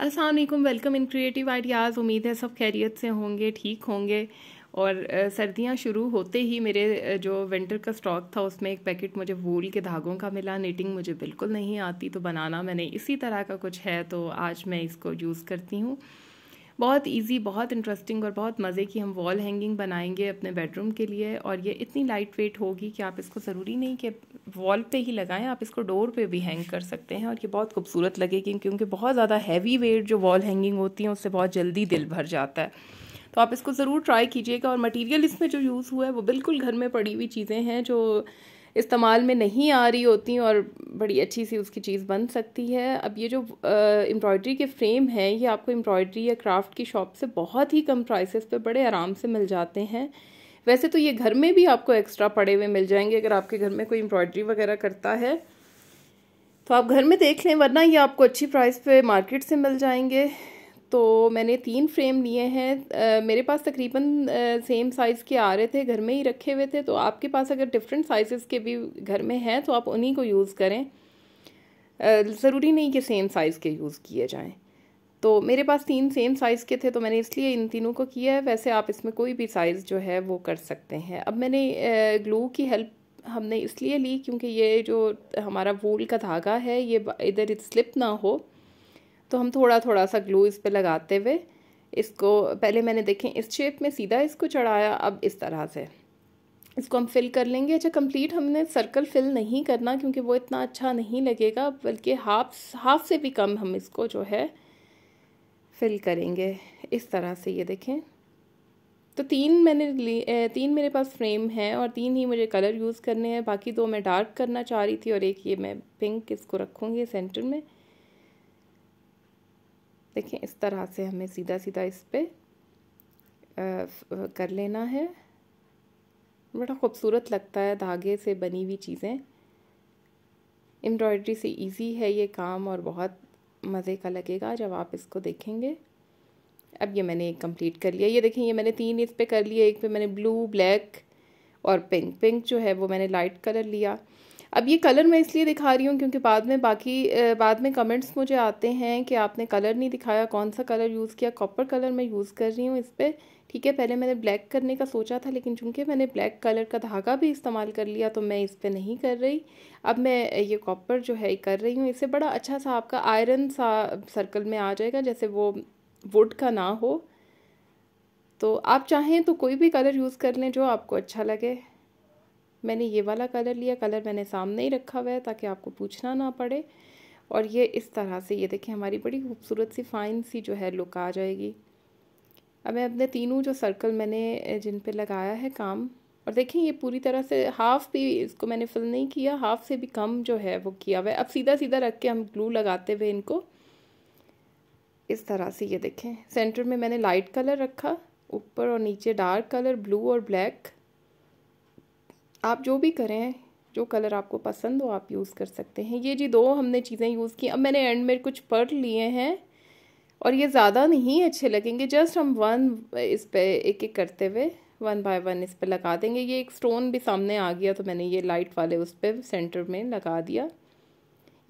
Aslam welcome in creative ideas उम्मीद है सब खैरियत से होंगे ठीक होंगे और सर्दियां शुरू होते ही मेरे जो विंटर का स्टॉक था उसमें एक पैकेट मुझे वूल के धागों का मिला नेटिंग मुझे बिल्कुल नहीं आती तो बनाना मैंने इसी तरह का कुछ है तो आज मैं इसको यूज़ करती हूँ बहुत ईजी बहुत इंटरेस्टिंग और बहुत मज़े की हम वॉल हैंगिंग बनाएंगे अपने बेडरूम के लिए और ये इतनी लाइट वेट होगी कि आप इसको ज़रूरी नहीं कि वॉल पे ही लगाएं आप इसको डोर पे भी हैंग कर सकते हैं और ये बहुत खूबसूरत लगेगी क्योंकि बहुत ज़्यादा हैवी वेट जो वॉल हैंगिंग होती है उससे बहुत जल्दी दिल भर जाता है तो आप इसको ज़रूर ट्राई कीजिएगा और मटीरियल इसमें जो यूज़ हुआ है वो बिल्कुल घर में पड़ी हुई चीज़ें हैं जो इस्तेमाल में नहीं आ रही होती और बड़ी अच्छी सी उसकी चीज़ बन सकती है अब ये जो एम्ब्रॉयड्री के फ्रेम हैं ये आपको एम्ब्रॉयड्री या क्राफ्ट की शॉप से बहुत ही कम प्राइसेस पे बड़े आराम से मिल जाते हैं वैसे तो ये घर में भी आपको एक्स्ट्रा पड़े हुए मिल जाएंगे अगर आपके घर में कोई एम्ब्रॉयड्री वगैरह करता है तो आप घर में देख लें वरना ये आपको अच्छी प्राइस पर मार्केट से मिल जाएंगे तो मैंने तीन फ्रेम लिए हैं मेरे पास तकरीबन सेम साइज़ के आ रहे थे घर में ही रखे हुए थे तो आपके पास अगर डिफरेंट साइज़ के भी घर में हैं तो आप उन्हीं को यूज़ करें ज़रूरी नहीं कि सेम साइज़ के यूज़ किए जाएं तो मेरे पास तीन सेम साइज़ के थे तो मैंने इसलिए इन तीनों को किया है वैसे आप इसमें कोई भी साइज़ जो है वो कर सकते हैं अब मैंने ग्लू की हेल्प हमने इसलिए ली क्योंकि ये जो हमारा वूल का धागा है ये इधर स्लिप ना हो तो हम थोड़ा थोड़ा सा ग्लू इस पर लगाते हुए इसको पहले मैंने देखें इस शेप में सीधा इसको चढ़ाया अब इस तरह से इसको हम फिल कर लेंगे अच्छा कंप्लीट हमने सर्कल फिल नहीं करना क्योंकि वो इतना अच्छा नहीं लगेगा बल्कि हाफ हाफ से भी कम हम इसको जो है फिल करेंगे इस तरह से ये देखें तो तीन मैंने तीन मेरे पास फ्रेम हैं और तीन ही मुझे कलर यूज़ करने हैं बाकी दो मैं डार्क करना चाह रही थी और एक ये मैं पिंक इसको रखूँगी सेंटर में देखें इस तरह से हमें सीधा सीधा इस पर कर लेना है बड़ा खूबसूरत लगता है धागे से बनी हुई चीज़ें एम्ब्रॉयड्री से इजी है ये काम और बहुत मज़े का लगेगा जब आप इसको देखेंगे अब ये मैंने कंप्लीट कर लिया ये देखें ये मैंने तीन इस पर कर लिए एक पे मैंने ब्लू ब्लैक और पिंक पिंक जो है वो मैंने लाइट कलर लिया अब ये कलर मैं इसलिए दिखा रही हूँ क्योंकि बाद में बाकी बाद में कमेंट्स मुझे आते हैं कि आपने कलर नहीं दिखाया कौन सा कलर यूज़ किया कॉपर कलर मैं यूज़ कर रही हूँ इस पर ठीक है पहले मैंने ब्लैक करने का सोचा था लेकिन चूंकि मैंने ब्लैक कलर का धागा भी इस्तेमाल कर लिया तो मैं इस पर नहीं कर रही अब मैं ये कॉपर जो है कर रही हूँ इससे बड़ा अच्छा सा आपका आयरन सा सर्कल में आ जाएगा जैसे वो वुड का ना हो तो आप चाहें तो कोई भी कलर यूज़ कर लें जो आपको अच्छा लगे मैंने ये वाला कलर लिया कलर मैंने सामने ही रखा हुआ है ताकि आपको पूछना ना पड़े और ये इस तरह से ये देखिए हमारी बड़ी खूबसूरत सी फाइन सी जो है लुक आ जाएगी अब मैं अपने तीनों जो सर्कल मैंने जिन पे लगाया है काम और देखें ये पूरी तरह से हाफ़ भी इसको मैंने फिल नहीं किया हाफ़ से भी कम जो है वो किया हुआ है अब सीधा सीधा रख के हम ग्लू लगाते हुए इनको इस तरह से ये देखें सेंटर में मैंने लाइट कलर रखा ऊपर और नीचे डार्क कलर ब्लू और ब्लैक आप जो भी करें जो कलर आपको पसंद हो आप यूज़ कर सकते हैं ये जी दो हमने चीज़ें यूज़ की अब मैंने एंड में कुछ पढ़ लिए हैं और ये ज़्यादा नहीं अच्छे लगेंगे जस्ट हम वन इस पर एक एक करते हुए वन बाय वन इस पर लगा देंगे ये एक स्टोन भी सामने आ गया तो मैंने ये लाइट वाले उस पर सेंटर में लगा दिया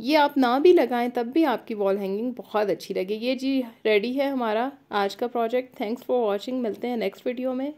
ये आप ना भी लगाएं तब भी आपकी वॉल हैंगिंग बहुत अच्छी लगे ये जी रेडी है हमारा आज का प्रोजेक्ट थैंक्स फॉर वॉचिंग मिलते हैं नेक्स्ट वीडियो में